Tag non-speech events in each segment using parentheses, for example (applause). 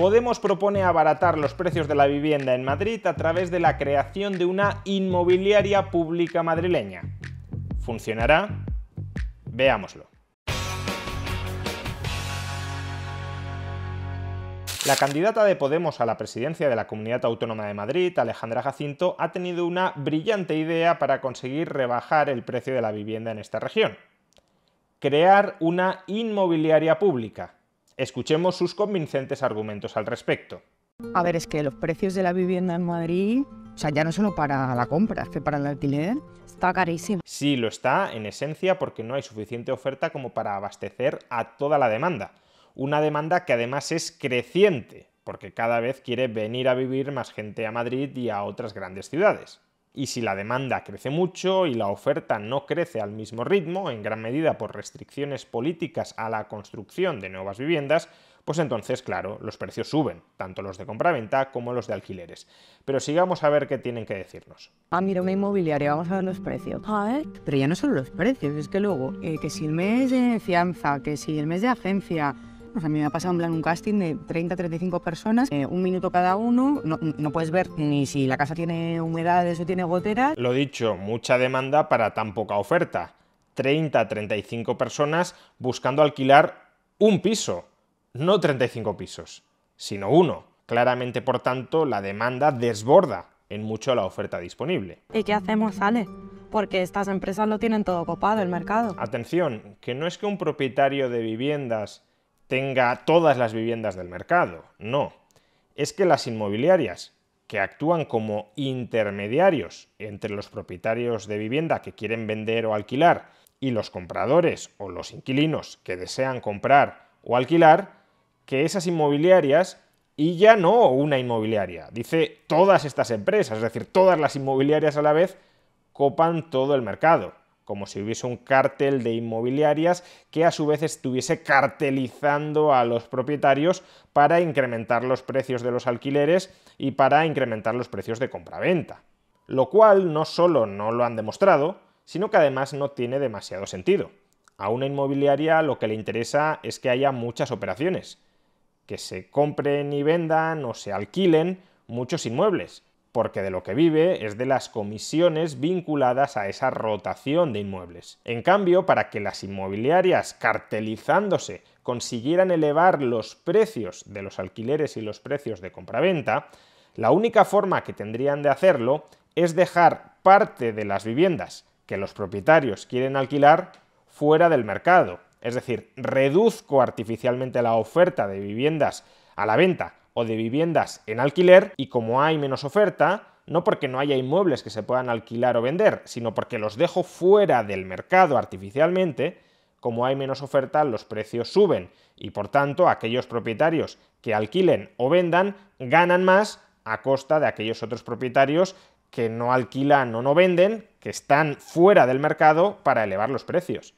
Podemos propone abaratar los precios de la vivienda en Madrid a través de la creación de una inmobiliaria pública madrileña. ¿Funcionará? Veámoslo. La candidata de Podemos a la presidencia de la Comunidad Autónoma de Madrid, Alejandra Jacinto, ha tenido una brillante idea para conseguir rebajar el precio de la vivienda en esta región. Crear una inmobiliaria pública, Escuchemos sus convincentes argumentos al respecto. A ver, es que los precios de la vivienda en Madrid, o sea, ya no solo para la compra, es que para el alquiler está carísimo. Sí, lo está, en esencia, porque no hay suficiente oferta como para abastecer a toda la demanda. Una demanda que además es creciente, porque cada vez quiere venir a vivir más gente a Madrid y a otras grandes ciudades. Y si la demanda crece mucho y la oferta no crece al mismo ritmo, en gran medida por restricciones políticas a la construcción de nuevas viviendas, pues entonces, claro, los precios suben, tanto los de compraventa como los de alquileres. Pero sigamos a ver qué tienen que decirnos. Ah, mira, una inmobiliaria, vamos a ver los precios. pero ya no solo los precios, es que luego, eh, que si el mes de fianza, que si el mes de agencia, a mí me ha pasado en plan un casting de 30, 35 personas, eh, un minuto cada uno, no, puedes ver ni si la casa tiene humedades o tiene goteras. Lo dicho, mucha demanda para tan poca oferta. 30, 35 personas buscando alquilar un piso, no 35 pisos, sino uno. Claramente, por tanto, la demanda desborda en mucho la oferta disponible. ¿Y qué hacemos, Ale? Porque estas empresas lo tienen todo copado, el mercado. Atención, que no es que un propietario de viviendas tenga todas las viviendas del mercado, no. Es que las inmobiliarias, que actúan como intermediarios entre los propietarios de vivienda que quieren vender o alquilar y los compradores o los inquilinos que desean comprar o alquilar, que esas inmobiliarias y ya no una inmobiliaria. Dice todas estas empresas, es decir, todas las inmobiliarias a la vez copan todo el mercado como si hubiese un cártel de inmobiliarias que a su vez estuviese cartelizando a los propietarios para incrementar los precios de los alquileres y para incrementar los precios de compraventa. Lo cual no solo no lo han demostrado, sino que además no tiene demasiado sentido. A una inmobiliaria lo que le interesa es que haya muchas operaciones, que se compren y vendan o se alquilen muchos inmuebles, porque de lo que vive es de las comisiones vinculadas a esa rotación de inmuebles. En cambio, para que las inmobiliarias cartelizándose consiguieran elevar los precios de los alquileres y los precios de compraventa, la única forma que tendrían de hacerlo es dejar parte de las viviendas que los propietarios quieren alquilar fuera del mercado. Es decir, reduzco artificialmente la oferta de viviendas a la venta de viviendas en alquiler y como hay menos oferta, no porque no haya inmuebles que se puedan alquilar o vender, sino porque los dejo fuera del mercado artificialmente, como hay menos oferta, los precios suben y por tanto aquellos propietarios que alquilen o vendan ganan más a costa de aquellos otros propietarios que no alquilan o no venden, que están fuera del mercado para elevar los precios.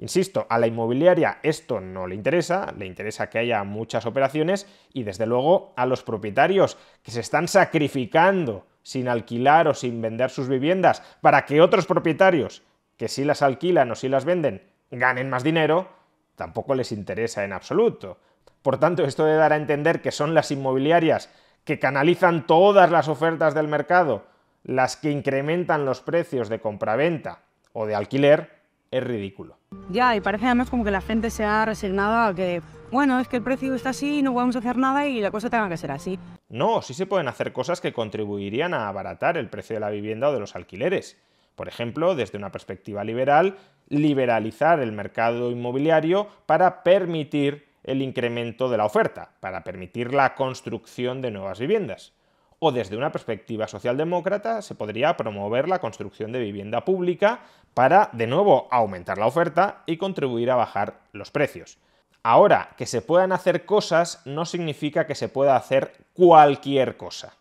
Insisto, a la inmobiliaria esto no le interesa, le interesa que haya muchas operaciones y desde luego a los propietarios que se están sacrificando sin alquilar o sin vender sus viviendas para que otros propietarios que sí las alquilan o sí las venden ganen más dinero, tampoco les interesa en absoluto. Por tanto, esto de dar a entender que son las inmobiliarias que canalizan todas las ofertas del mercado, las que incrementan los precios de compraventa o de alquiler, es ridículo. Ya, y parece además como que la gente se ha resignado a que, bueno, es que el precio está así, no podemos hacer nada y la cosa tenga que ser así. No, sí se pueden hacer cosas que contribuirían a abaratar el precio de la vivienda o de los alquileres. Por ejemplo, desde una perspectiva liberal, liberalizar el mercado inmobiliario para permitir el incremento de la oferta, para permitir la construcción de nuevas viviendas o desde una perspectiva socialdemócrata se podría promover la construcción de vivienda pública para, de nuevo, aumentar la oferta y contribuir a bajar los precios. Ahora, que se puedan hacer cosas no significa que se pueda hacer cualquier cosa.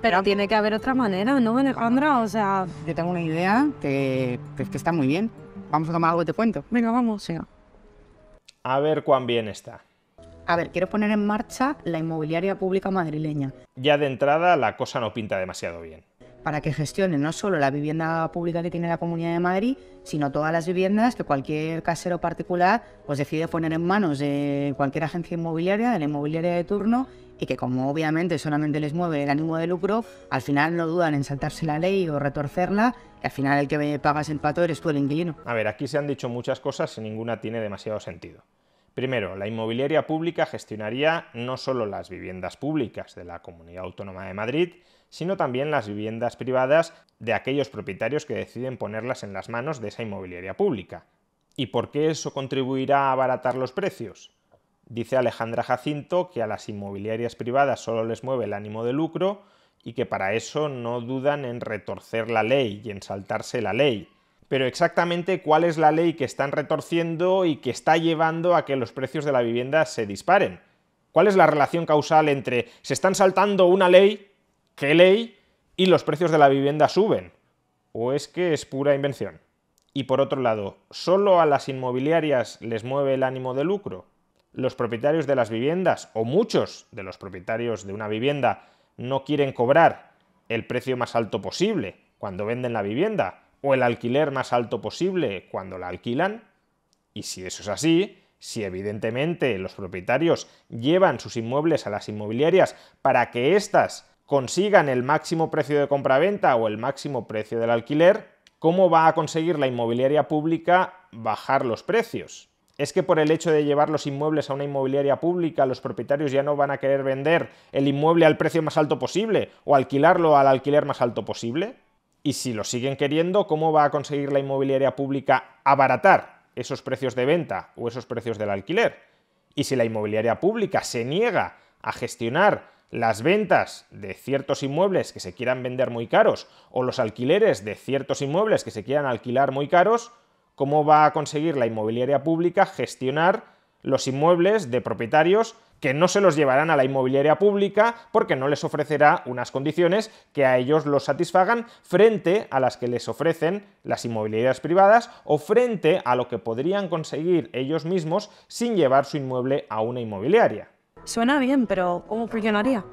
Pero tiene que haber otra manera, ¿no, Alejandra? O sea... Yo tengo una idea que, está muy bien. Vamos a tomar algo y te cuento. Venga, vamos, siga. A ver cuán bien está a ver, quiero poner en marcha la inmobiliaria pública madrileña. Ya de entrada la cosa no pinta demasiado bien. Para que gestione no solo la vivienda pública que tiene la Comunidad de Madrid, sino todas las viviendas que cualquier casero particular pues decide poner en manos de cualquier agencia inmobiliaria, de la inmobiliaria de turno, y que como obviamente solamente les mueve el ánimo de lucro, al final no dudan en saltarse la ley o retorcerla, y al final el que pagas el pato eres tú el inquilino. A ver, aquí se han dicho muchas cosas y ninguna tiene demasiado sentido. Primero, la inmobiliaria pública gestionaría no solo las viviendas públicas de la Comunidad Autónoma de Madrid, sino también las viviendas privadas de aquellos propietarios que deciden ponerlas en las manos de esa inmobiliaria pública. ¿Y por qué eso contribuirá a abaratar los precios? Dice Alejandra Jacinto que a las inmobiliarias privadas solo les mueve el ánimo de lucro y que para eso no dudan en retorcer la ley y en saltarse la ley, pero exactamente cuál es la ley que están retorciendo y que está llevando a que los precios de la vivienda se disparen. ¿Cuál es la relación causal entre se están saltando una ley, qué ley, y los precios de la vivienda suben? ¿O es que es pura invención? Y por otro lado, ¿solo a las inmobiliarias les mueve el ánimo de lucro? ¿Los propietarios de las viviendas, o muchos de los propietarios de una vivienda, no quieren cobrar el precio más alto posible cuando venden la vivienda? o el alquiler más alto posible cuando la alquilan. Y si eso es así, si evidentemente los propietarios llevan sus inmuebles a las inmobiliarias para que éstas consigan el máximo precio de compraventa o el máximo precio del alquiler, ¿cómo va a conseguir la inmobiliaria pública bajar los precios? ¿Es que por el hecho de llevar los inmuebles a una inmobiliaria pública los propietarios ya no van a querer vender el inmueble al precio más alto posible o alquilarlo al alquiler más alto posible? Y si lo siguen queriendo, ¿cómo va a conseguir la inmobiliaria pública abaratar esos precios de venta o esos precios del alquiler? Y si la inmobiliaria pública se niega a gestionar las ventas de ciertos inmuebles que se quieran vender muy caros o los alquileres de ciertos inmuebles que se quieran alquilar muy caros, ¿cómo va a conseguir la inmobiliaria pública gestionar los inmuebles de propietarios que no se los llevarán a la inmobiliaria pública porque no les ofrecerá unas condiciones que a ellos los satisfagan frente a las que les ofrecen las inmobiliarias privadas o frente a lo que podrían conseguir ellos mismos sin llevar su inmueble a una inmobiliaria. Suena bien, pero ¿cómo funcionaría?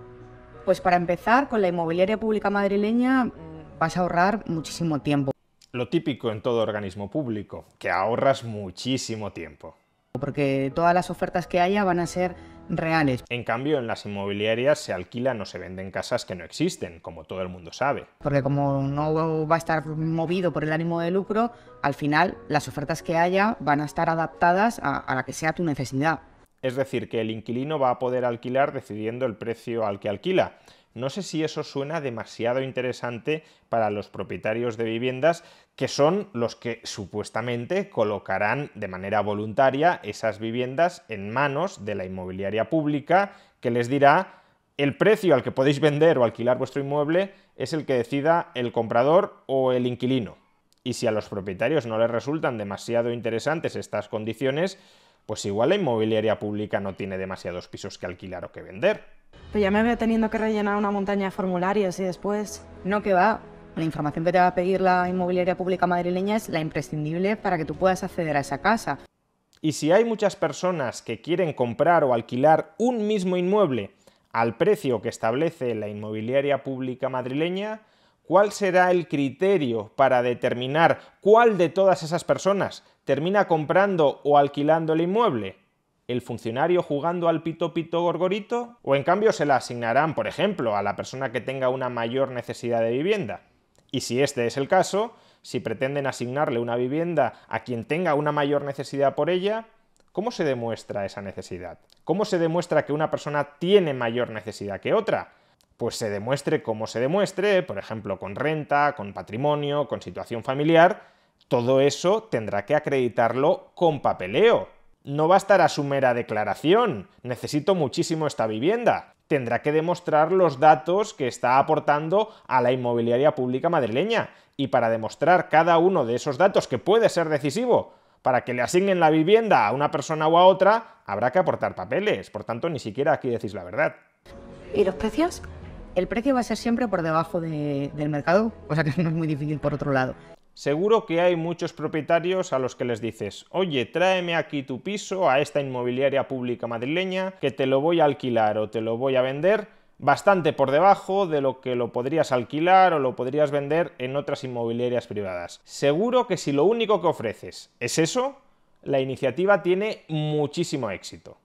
Pues para empezar, con la inmobiliaria pública madrileña mm, vas a ahorrar muchísimo tiempo. Lo típico en todo organismo público, que ahorras muchísimo tiempo porque todas las ofertas que haya van a ser reales. En cambio, en las inmobiliarias se alquilan o se venden casas que no existen, como todo el mundo sabe. Porque como no va a estar movido por el ánimo de lucro, al final las ofertas que haya van a estar adaptadas a, la que sea tu necesidad. Es decir, que el inquilino va a poder alquilar decidiendo el precio al que alquila. No sé si eso suena demasiado interesante para los propietarios de viviendas, que son los que supuestamente colocarán de manera voluntaria esas viviendas en manos de la inmobiliaria pública, que les dirá el precio al que podéis vender o alquilar vuestro inmueble es el que decida el comprador o el inquilino. Y si a los propietarios no les resultan demasiado interesantes estas condiciones, pues igual la inmobiliaria pública no tiene demasiados pisos que alquilar o que vender. Pero ya me veo teniendo que rellenar una montaña de formularios y después... No, que va. La información que te va a pedir la inmobiliaria pública madrileña es la imprescindible para que tú puedas acceder a esa casa. Y si hay muchas personas que quieren comprar o alquilar un mismo inmueble al precio que establece la inmobiliaria pública madrileña, ¿cuál será el criterio para determinar cuál de todas esas personas termina comprando o alquilando el inmueble? ¿El funcionario jugando al pito pito gorgorito? ¿O en cambio se la asignarán, por ejemplo, a la persona que tenga una mayor necesidad de vivienda? Y si este es el caso, si pretenden asignarle una vivienda a quien tenga una mayor necesidad por ella, ¿cómo se demuestra esa necesidad? ¿Cómo se demuestra que una persona tiene mayor necesidad que otra? Pues se demuestre como se demuestre, por ejemplo, con renta, con patrimonio, con situación familiar, todo eso tendrá que acreditarlo con papeleo. No bastará su mera declaración. Necesito muchísimo esta vivienda. Tendrá que demostrar los datos que está aportando a la inmobiliaria pública madrileña. Y para demostrar cada uno de esos datos que puede ser decisivo para que le asignen la vivienda a una persona o a otra, habrá que aportar papeles. Por tanto, ni siquiera aquí decís la verdad. ¿Y los precios? El precio va a ser siempre por debajo del mercado, sea que (laughs) no es muy difícil por otro lado. Seguro que hay muchos propietarios a los que les dices, oye, tráeme aquí tu piso a esta inmobiliaria pública madrileña, que te lo voy a alquilar o te lo voy a vender bastante por debajo de lo que lo podrías alquilar o lo podrías vender en otras inmobiliarias privadas. Seguro que si lo único que ofreces es eso, la iniciativa tiene muchísimo éxito.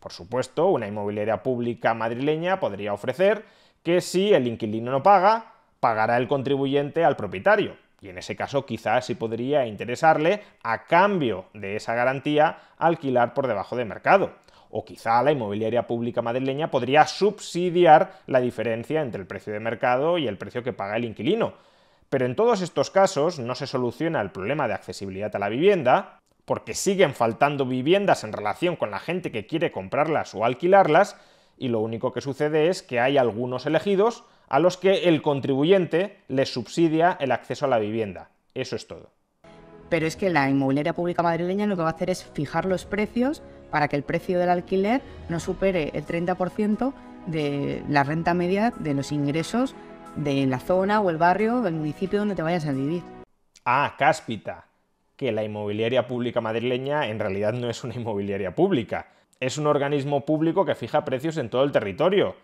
Por supuesto, una inmobiliaria pública madrileña podría ofrecer que si el inquilino no paga, pagará el contribuyente al propietario y en ese caso quizás sí podría interesarle, a cambio de esa garantía, alquilar por debajo de mercado. O quizá la inmobiliaria pública madrileña podría subsidiar la diferencia entre el precio de mercado y el precio que paga el inquilino. Pero en todos estos casos no se soluciona el problema de accesibilidad a la vivienda, porque siguen faltando viviendas en relación con la gente que quiere comprarlas o alquilarlas, y lo único que sucede es que hay algunos elegidos a los que el contribuyente les subsidia el acceso a la vivienda. Eso es todo. Pero es que la inmobiliaria pública madrileña lo que va a hacer es fijar los precios para que el precio del alquiler no supere el 30% de la renta media de los ingresos de la zona o el barrio o municipio donde te vayas a vivir. Ah, cáspita, que la inmobiliaria pública madrileña en realidad no es una inmobiliaria pública, es un organismo público que fija precios en todo el territorio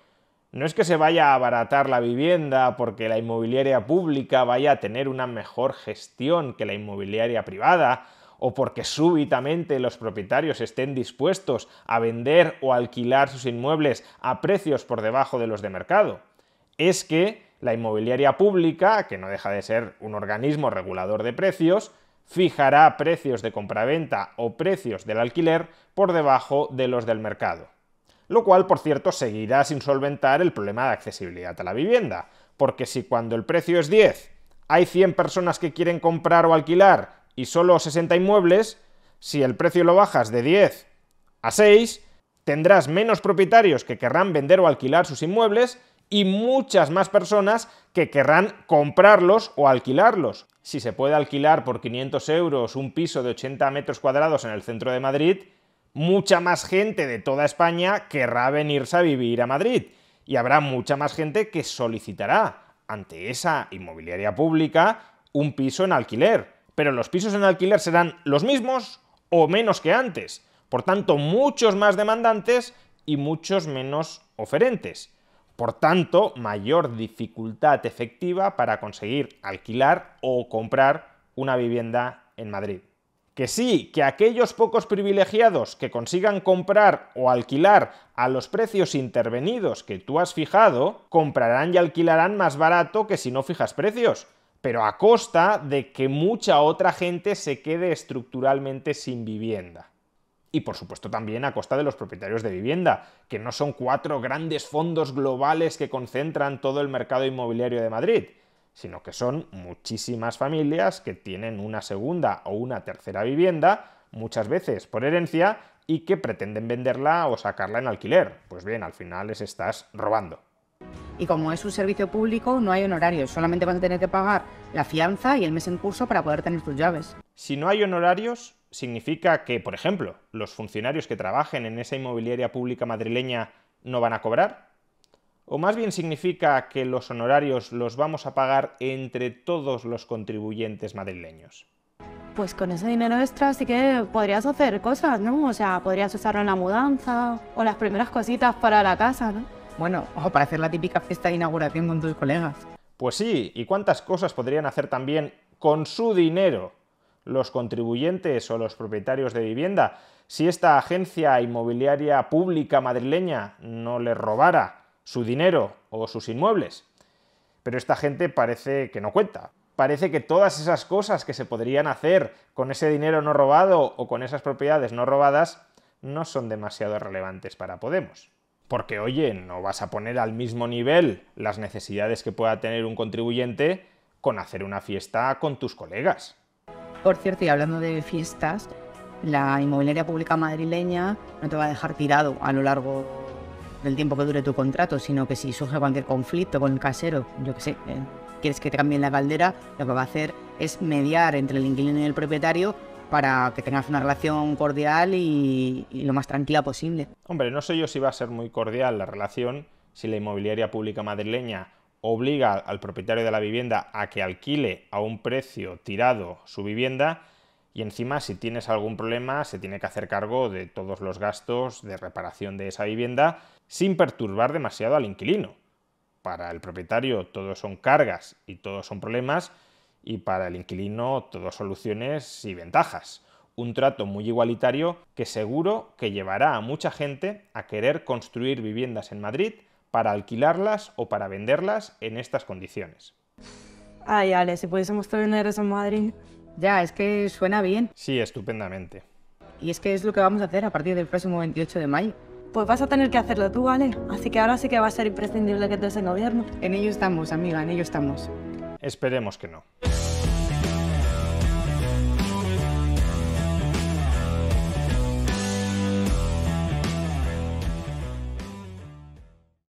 no es que se vaya a abaratar la vivienda porque la inmobiliaria pública vaya a tener una mejor gestión que la inmobiliaria privada, o porque súbitamente los propietarios estén dispuestos a vender o alquilar sus inmuebles a precios por debajo de los de mercado. Es que la inmobiliaria pública, que no deja de ser un organismo regulador de precios, fijará precios de compraventa o precios del alquiler por debajo de los del mercado lo cual, por cierto, seguirá sin solventar el problema de accesibilidad a la vivienda, porque si cuando el precio es 10 hay 100 personas que quieren comprar o alquilar y solo 60 inmuebles, si el precio lo bajas de 10 a 6, tendrás menos propietarios que querrán vender o alquilar sus inmuebles y muchas más personas que querrán comprarlos o alquilarlos. Si se puede alquilar por 500 euros un piso de 80 metros cuadrados en el centro de Madrid, mucha más gente de toda España querrá venirse a vivir a Madrid y habrá mucha más gente que solicitará ante esa inmobiliaria pública un piso en alquiler. Pero los pisos en alquiler serán los mismos o menos que antes. Por tanto, muchos más demandantes y muchos menos oferentes. Por tanto, mayor dificultad efectiva para conseguir alquilar o comprar una vivienda en Madrid que sí, que aquellos pocos privilegiados que consigan comprar o alquilar a los precios intervenidos que tú has fijado, comprarán y alquilarán más barato que si no fijas precios, pero a costa de que mucha otra gente se quede estructuralmente sin vivienda. Y por supuesto también a costa de los propietarios de vivienda, que no son cuatro grandes fondos globales que concentran todo el mercado inmobiliario de Madrid, sino que son muchísimas familias que tienen una segunda o una tercera vivienda, muchas veces por herencia, y que pretenden venderla o sacarla en alquiler. Pues bien, al final les estás robando. Y como es un servicio público, no hay honorarios, solamente van a tener que pagar la fianza y el mes en curso para poder tener tus llaves. Si no hay honorarios, significa que, por ejemplo, los funcionarios que trabajen en esa inmobiliaria pública madrileña no van a cobrar, o más bien significa que los honorarios los vamos a pagar entre todos los contribuyentes madrileños? Pues con ese dinero extra sí que podrías hacer cosas, ¿no? O sea, podrías usarlo en la mudanza o las primeras cositas para la casa, ¿no? Bueno, o para hacer la típica fiesta de inauguración con tus colegas. Pues sí, ¿y cuántas cosas podrían hacer también con su dinero los contribuyentes o los propietarios de vivienda si esta agencia inmobiliaria pública madrileña no les robara? su dinero o sus inmuebles. Pero esta gente parece que no cuenta. Parece que todas esas cosas que se podrían hacer con ese dinero no robado o con esas propiedades no robadas no son demasiado relevantes para Podemos. Porque, oye, no vas a poner al mismo nivel las necesidades que pueda tener un contribuyente con hacer una fiesta con tus colegas. Por cierto, y hablando de fiestas, la inmobiliaria pública madrileña no te va a dejar tirado a lo largo el tiempo que dure tu contrato, sino que si surge cualquier conflicto con el casero, yo qué sé, eh, quieres que te cambien la caldera, lo que va a hacer es mediar entre el inquilino y el propietario para que tengas una relación cordial y, y lo más tranquila posible. Hombre, no sé yo si va a ser muy cordial la relación si la inmobiliaria pública madrileña obliga al propietario de la vivienda a que alquile a un precio tirado su vivienda y encima si tienes algún problema se tiene que hacer cargo de todos los gastos de reparación de esa vivienda sin perturbar demasiado al inquilino. Para el propietario todo son cargas y todos son problemas y para el inquilino todo soluciones y ventajas. Un trato muy igualitario que seguro que llevará a mucha gente a querer construir viviendas en Madrid para alquilarlas o para venderlas en estas condiciones. Ay, Ale, si pudiésemos tener eso en Madrid. Ya, es que suena bien. Sí, estupendamente. Y es que es lo que vamos a hacer a partir del próximo 28 de mayo. Pues vas a tener que hacerlo tú, ¿vale? Así que ahora sí que va a ser imprescindible que estés el gobierno. En ello estamos, amiga, en ello estamos. Esperemos que no.